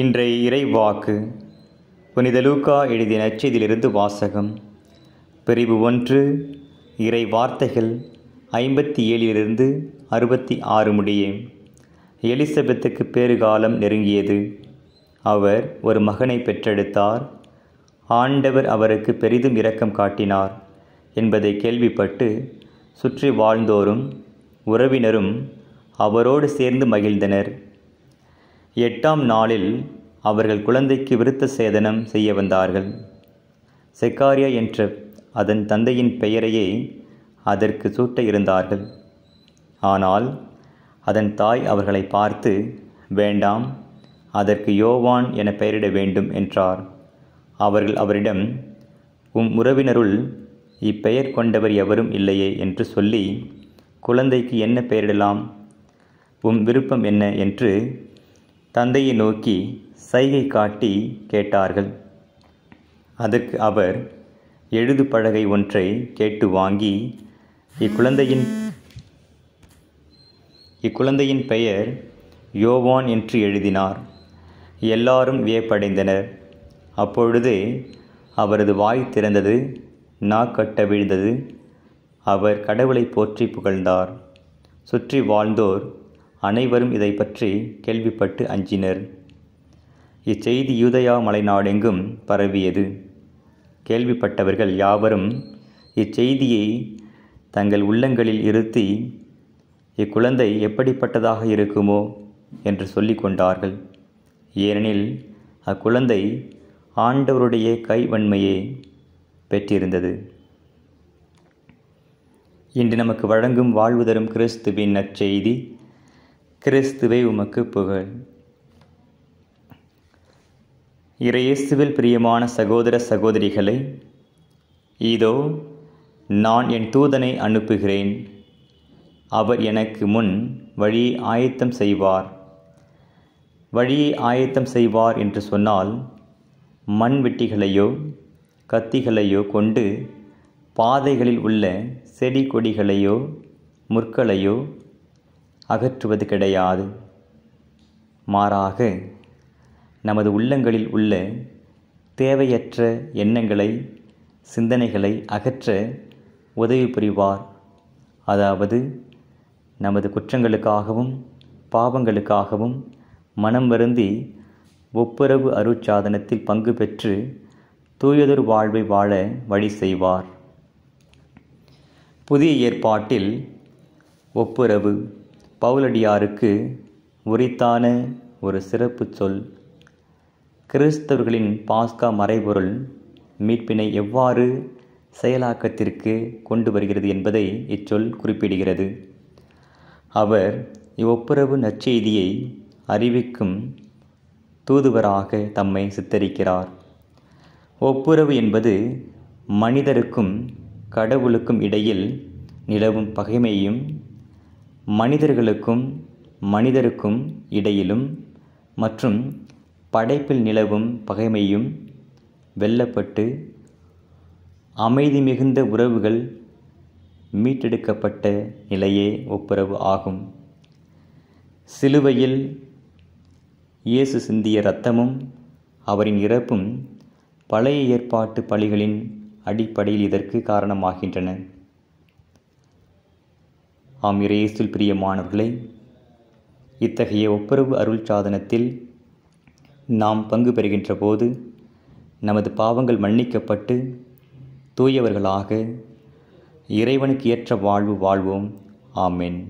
இன்றைய இறைவாக்கு புனித லூக்கா எழுதிய நச்செய்தியிலிருந்து வாசகம் பிரிவு ஒன்று இறை வார்த்தைகள் ஐம்பத்தி ஏழிலிருந்து அறுபத்தி ஆறு முடியே எலிசபெத்துக்கு பேறுகாலம் நெருங்கியது அவர் ஒரு மகனை பெற்றெடுத்தார் ஆண்டவர் அவருக்கு பெரிதும் இரக்கம் காட்டினார் என்பதை கேள்விப்பட்டு சுற்றி வாழ்ந்தோரும் உறவினரும் அவரோடு சேர்ந்து மகிழ்ந்தனர் எட்டாம் நாளில் அவர்கள் குழந்தைக்கு விருத்த சேதனம் செய்ய வந்தார்கள் செக்காரியா என்ற அதன் தந்தையின் பெயரையே அதற்கு சூட்ட இருந்தார்கள் ஆனால் அதன் தாய் அவர்களை பார்த்து வேண்டாம் அதற்கு யோவான் என பெயரிட வேண்டும் என்றார் அவர்கள் அவரிடம் உம் உறவினருள் இப்பெயர் கொண்டவர் எவரும் இல்லையே என்று சொல்லி குழந்தைக்கு என்ன பெயரிடலாம் உம் விருப்பம் என்ன என்று தந்தையை நோக்கி சைகை காட்டி கேட்டார்கள் அதற்கு அவர் எழுது பழகை ஒன்றை கேட்டு வாங்கி இக்குழந்தையின் இக்குழந்தையின் பெயர் யோவான் என்று எழுதினார் எல்லாரும் வியப்படைந்தனர் அப்பொழுது அவரது வாய் திறந்தது நாக்கட்ட விழுந்தது அவர் கடவுளை போற்றி புகழ்ந்தார் சுற்றி வாழ்ந்தோர் அனைவரும் இதை பற்றி கேள்விப்பட்டு அஞ்சினர் இச்செய்தி யூதயா மலைநாடெங்கும் பரவியது கேள்விப்பட்டவர்கள் யாவரும் இச்செய்தியை தங்கள் உள்ளங்களில் இருத்தி இக்குழந்தை எப்படிப்பட்டதாக இருக்குமோ என்று சொல்லி கொண்டார்கள் ஏனெனில் அக்குழந்தை ஆண்டவருடைய கைவன்மையை பெற்றிருந்தது இன்று நமக்கு வழங்கும் வாழ்வு தரும் கிறிஸ்துவின் நற்செய்தி கிறிஸ்துவை உமக்கு புகழ் இறையேசுவில் பிரியமான சகோதர சகோதரிகளை இதோ நான் என் தூதனை அனுப்புகிறேன் அவர் எனக்கு முன் வழியை ஆயத்தம் செய்வார் வழியை ஆயத்தம் செய்வார் என்று சொன்னால் மண் வெட்டிகளையோ கத்திகளையோ கொண்டு பாதைகளில் உள்ள செடி கொடிகளையோ முற்களையோ அகற்றுவது கிடையாது மாறாக நமது உள்ளங்களில் உள்ள தேவையற்ற எண்ணங்களை சிந்தனைகளை அகற்ற உதவி புரிவார் அதாவது நமது குற்றங்களுக்காகவும் பாவங்களுக்காகவும் மனம் வருந்தி ஒப்புரவு அருட்சாதனத்தில் பங்கு பெற்று தூயதொரு வாழ்வை வாழ வழி செய்வார் புதிய ஏற்பாட்டில் ஒப்புரவு பவுலடியாருக்கு உரித்தான ஒரு சிறப்பு சொல் கிறிஸ்தவர்களின் பாஸ்கா மறைபொருள் மீட்பினை எவ்வாறு செயலாக்கத்திற்கு கொண்டு வருகிறது என்பதை இச்சொல் குறிப்பிடுகிறது அவர் இவ்வொப்புரவு நற்செய்தியை அறிவிக்கும் தூதுவராக தம்மை சித்தரிக்கிறார் ஒப்புரவு என்பது மனிதருக்கும் கடவுளுக்கும் இடையில் நிலவும் பகைமையும் மனிதர்களுக்கும் மனிதருக்கும் இடையிலும் மற்றும் படைப்பில் நிலவும் பகைமையும் வெல்லப்பட்டு அமைதி மிகுந்த உறவுகள் மீட்டெடுக்கப்பட்ட நிலையே ஒப்புரவு ஆகும் சிலுவையில் இயேசு சிந்திய இரத்தமும் அவரின் இறப்பும் பழைய ஏற்பாட்டு பலிகளின் அடிப்படையில் இதற்கு காரணமாகின்றன ஆம் இறையேசில் பிரியமானவர்களை இத்தகைய ஒப்புரவு அருள் சாதனத்தில் நாம் பங்கு பெறுகின்ற போது நமது பாவங்கள் மன்னிக்கப்பட்டு தூயவர்களாக இறைவனுக்கு ஏற்ற வாழ்வு வாழ்வோம் ஆமேன்